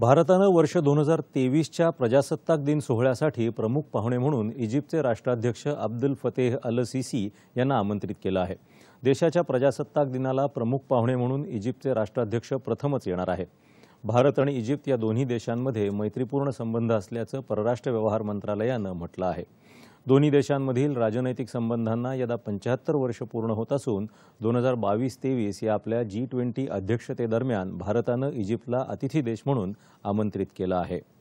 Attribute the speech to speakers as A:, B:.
A: भारतानं वर्ष दोन हजार तेवीसच्या प्रजासत्ताक दिन सोहळ्यासाठी प्रमुख पाहुणे म्हणून इजिप्तचे राष्ट्राध्यक्ष अब्दुल फतेह अल सिसी यांना आमंत्रित केलं आहे देशाच्या प्रजासत्ताक दिनाला प्रमुख पाहुणे म्हणून इजिप्तचे राष्ट्राध्यक्ष प्रथमच येणार आहे भारत आणि इजिप्त या दोन्ही देशांमध्ये मैत्रीपूर्ण संबंध असल्याचं परराष्ट्र व्यवहार मंत्रालयानं म्हटलं आहे दोन्ही देशांमधील राजनैतिक संबंधांना यदा पंच्याहत्तर वर्ष पूर्ण होत असून दोन हजार बावीस तेवीस या आपल्या जी ट्वेंटी अध्यक्षतेदरम्यान भारतानं इजिप्तला अतिथी देश म्हणून आमंत्रित केलं आहे